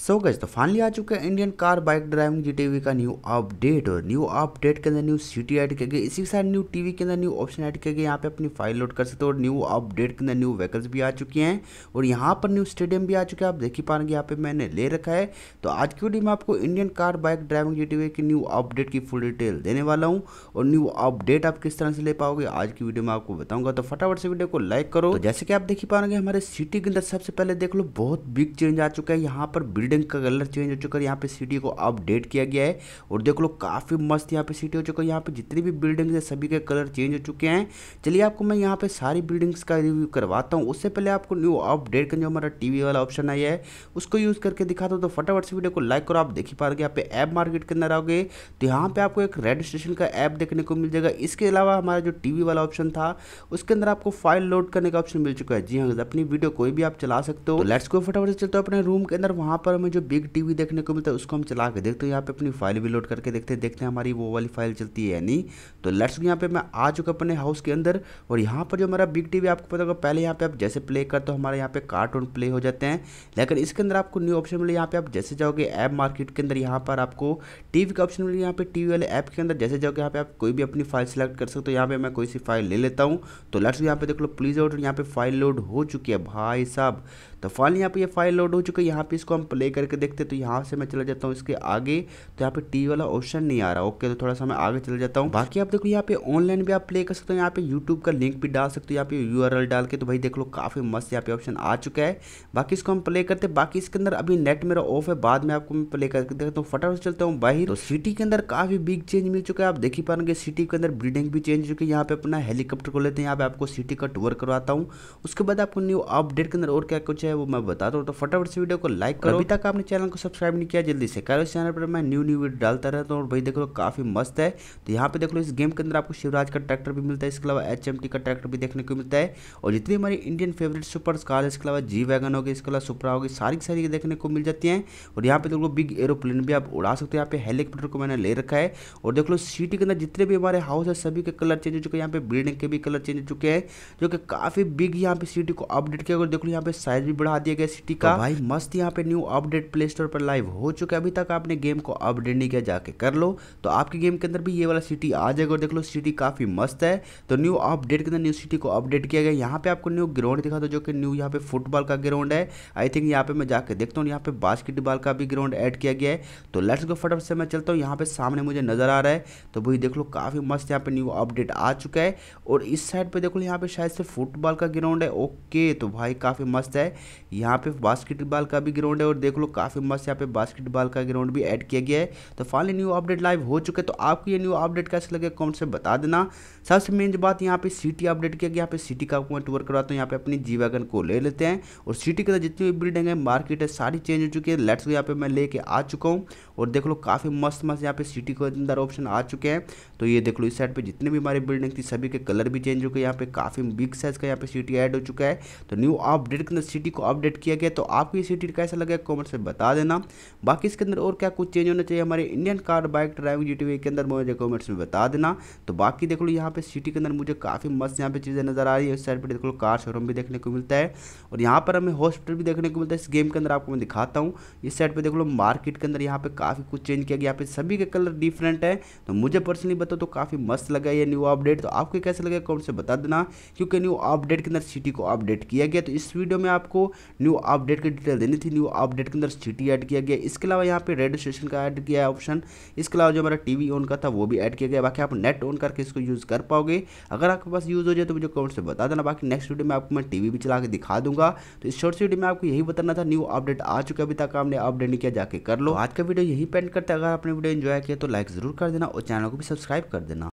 सो गज तो फाइनली आ चुके हैं Indian car bike driving G TV का न्यू अपडेट और न्यू अपडेट के अंदर न्यू सिटी ऐड किया गया इसी के साथ न्यू टीवी के अंदर न्यू ऑप्शन ऐड किया गया यहाँ पे अपनी फाइल लोड कर सकते हो और न्यू अपडेट के अंदर न्यू व्हीकल्स भी आ चुके हैं और यहाँ पर न्यू स्टेडियम भी आ चुके हैं आप देख ही पाएंगे यहाँ पे मैंने ले रखा है तो आज की वीडियो में आपको Indian car bike driving G TV की न्यू अपडेट की फुल डिटेल देने वाला हूँ और न्यू अपडेट आप किस तरह से ले पाओगे आज की वीडियो में आपको बताऊंगा तो फटाफट से वीडियो को लाइक करो तो जैसे कि आप देख ही पाएंगे हमारे सिटी के अंदर सबसे पहले देख लो बहुत बिग चेंज आ चुका है यहाँ पर बिल्डिंग का कलर चेंज हो चुका है यहाँ पे सिटी को अपडेट किया गया है और देख लो काफ़ी मस्त यहाँ पे सिटी हो चुका है यहाँ पे जितनी भी बिल्डिंग्स है सभी के कलर चेंज हो चुके हैं चलिए आपको मैं यहाँ पे सारी बिल्डिंग्स का रिव्यू करवाता हूँ उससे पहले आपको न्यू अपडेट का जो हमारा टीवी वाला ऑप्शन आया है उसको यूज़ करके दिखाता हूँ तो फटाफट से वीडियो को लाइक करो आप देख ही पाओगे यहाँ पे ऐप मार्केट के अंदर आओगे तो यहाँ पे आपको एक रेड स्टेशन का ऐप देखने को मिल जाएगा इसके अलावा हमारा जो टीवी वाला ऑप्शन था उसके अंदर आपको फाइल लोड करने का ऑप्शन मिल चुका है जी हाँ अपनी वीडियो कोई भी आप चला सकते हो लेट्स को तो फटाफट से चलते हो अपने रूम के अंदर वहाँ पर में जो बिग टीवी देखने को मिलता है उसको हम चला के देखते हैं यहाँ पे अपनी फाइल भी लोड करके देखते हैं देखते हैं हमारी वो वाली फाइल चलती है नहीं तो लेट्स यहाँ पे मैं आ चुका अपने हाउस के अंदर और यहाँ पर जो हमारा बिग टीवी आपको पता होगा पहले यहाँ पे आप जैसे प्ले कर तो हमारे यहाँ पे कार्टून प्ले हो जाते हैं लेकिन इसके अंदर आपको न्यू ऑप्शन मिले यहाँ पे आप जैसे जाओगे ऐप मार्केट के अंदर यहाँ पर आपको टीवी का ऑप्शन मिले यहाँ पे टीवी वाले ऐप के अंदर जैसे जाओगे यहाँ पे आप कोई भी अपनी फाइल सेलेक्ट कर सकते हो यहाँ पे मैं कोई सी फाइल ले लेता हूँ तो लेट्स यहाँ पे देख लो प्लीज आउट यहाँ पे फाइल लोड हो चुकी है भाई साहब तो फाइल यहाँ पे ये फाइल लोड हो चुकी है यहाँ पे इसको हम प्ले करके देखते तो यहाँ से मैं चला जाता हूँ इसके आगे तो यहाँ पे टी वाला ऑप्शन नहीं आ रहा ओके तो थोड़ा सा मैं आगे चला जाता हूँ बाकी आप देखो यहाँ पे ऑनलाइन भी आप प्ले कर सकते हो यहाँ पे यूट्यूब का लिंक भी डाल सकते हो यहाँ पे यू डाल के तो भाई देख लो काफ़ी मस्त यहाँ पे ऑप्शन आ चुका है बाकी इसको हम प्ले करते बाकी इसके अंदर अभी नेट मेरा ऑफ है बाद में आपको प्ले करके देखता हूँ फटाफट चलता हूँ बाहर तो सिटी के अंदर काफ़ी बिग चेंज मिल चुका है आप देख ही पाएंगे सिटी के अंदर ब्रीडिंग भी चेंज हो चुकी है यहाँ पे अपना हेलीकॉप्टर को लेते हैं यहाँ पे आपको सिटी का टूर करवाता हूँ उसके बाद आपको न्यू अपडेट के अंदर और क्या कुछ है है वो मैं बता दूँ तो फटाफट से वीडियो को लाइक करो अभी तक आपने चैनल को सब्सक्राइब नहीं किया जल्दी से करो इस चैनल पर मैं न्यू न्यू वीडियो डालता रहता हूँ और भाई देख लो काफ़ी मस्त है तो यहाँ पे देख लो इस गेम के अंदर आपको शिवराज का ट्रैक्टर भी मिलता है इसके अलावा एच का ट्रैक्टर भी देखने को मिलता है और जितनी हमारी इंडियन फेवरेट सुपर कार है इसके अलावा जी वैगन होगी इसके अलावा सुपरा होगी सारी सारी देखने को मिल जाती हैं और यहाँ पे देख लो बिग एरोप्लेन भी आप उड़ा सकते हो यहाँ पे हेलीकॉप्टर को मैंने ले रखा है और देख लो सिटी के अंदर जितने भी हमारे हाउस है सभी के कलर चेंज हो चुके हैं यहाँ पे बिल्डिंग के भी कलर चेंज हो चुके हैं जो कि काफ़ी बिग यहाँ पे सिटी को अपडेट किया और देख लो यहाँ पे साइज भी बढ़ा दिया गया सिटी का तो भाई मस्त यहाँ पे न्यू अपडेट प्ले स्टोर पर लाइव हो चुका है अभी तक आपने गेम को अपडेट नहीं किया जाके कर लो तो आपके गेम के अंदर भी ये वाला सिटी आ जाएगा और देख लो सिटी काफ़ी मस्त है तो न्यू अपडेट के अंदर न्यू सिटी को अपडेट किया गया यहाँ पे आपको न्यू ग्राउंड दिखा दो जो कि न्यू यहाँ पे फुटबॉल का ग्राउंड है आई थिंक यहाँ पे मैं जाकर देखता हूँ यहाँ पे बास्केटबॉल का भी ग्राउंड एड किया गया है तो लेट्स गो फटाफट से मैं चलता हूँ यहाँ पे सामने मुझे नज़र आ रहा है तो भाई देख लो काफ़ी मस्त यहाँ पे न्यू अपडेट आ चुका है और इस साइड पर देख लो यहाँ पे शायद से फुटबॉल का ग्राउंड है ओके तो भाई काफ़ी मस्त है यहाँ पे बास्केटबॉल का भी ग्राउंड है और देख लो काफ़ी मस्त यहाँ पे बास्केटबॉल का ग्राउंड भी ऐड किया गया है तो फाइनली न्यू अपडेट लाइव हो चुके तो आपको ये न्यू अपडेट कैसे लगे कमेंट से बता देना सबसे मेन बात यहाँ पे सिटी अपडेट किया गया यहाँ पे सिटी का मैं टूर करवाता हूँ यहाँ पे अपनी जी वैगन को ले लेते हैं और सिटी के अंदर जितनी भी बिल्डिंग है मार्केट है सारी चेंज हो चुकी है लेट्स यहाँ पे मैं लेके आ चुका हूँ और देख लो काफ़ी मस्त मस्त यहाँ पे सिटी के अंदर ऑप्शन आ चुके हैं तो ये देख लो इस साइड पर जितनी भी हमारी बिल्डिंग थी सभी के कलर भी चेंज हो गए यहाँ पे काफ़ी बिग साइज का यहाँ पे सिटी एड हो चुका है तो न्यू अपडेट के अंदर सिटी इसको अपडेट किया गया तो आपको ये सीटी कैसा लगा कॉमेंट्स में बता देना बाकी इसके अंदर और क्या कुछ चेंज होना चाहिए हमारे Indian car bike driving G के अंदर मुझे कॉमेंट्स में बता देना तो बाकी देख लो यहाँ पे सिटी के अंदर मुझे काफ़ी मस्त यहाँ पे चीज़ें नजर आ रही है उस साइड पर देख लो कार शोरूम भी देखने को मिलता है और यहाँ पर हमें हॉस्पिटल भी देखने को मिलता है इस गेम के अंदर आपको मैं दिखाता हूँ इस साइड पर देख लो मार्केट के अंदर यहाँ पर काफ़ी कुछ चेंज किया गया यहाँ पे सभी के कलर डिफरेंट है तो मुझे पर्सनली बताओ तो काफ़ी मस्त लगा ये न्यू अपडेट तो आपको कैसे लगा कमेंट से बता देना क्योंकि न्यू अपडेट के अंदर सिटी को अपडेट किया गया तो इस वीडियो में आपको न्यू अपडेट की डिटेल देनी थी न्यू अपडेट के अंदर सिटी ऐड किया गया इसके अलावा यहाँ पे रेडियो स्टेशन का ऐड किया है ऑप्शन इसके अलावा जो हमारा टीवी ऑन का था वो भी ऐड किया गया बाकी आप नेट ऑन करके इसको यूज़ कर पाओगे अगर आपके पास यूज़ हो जाए तो मुझे कमेंट से बता देना बाकी नेक्स्ट वीडियो में आपको मैं टीवी भी चला के दिखा दूंगा तो इस शॉर्ट वीडियो में आपको यही बताना था न्यू अपडेट आ चुका अभी तक आपने अपडेट नहीं किया जाके कर लो तो आज का वीडियो यही पेंड करते अगर आपने वीडियो इन्जॉय किया तो लाइक जरूर कर देना और चैनल को भी सब्सक्राइब कर देना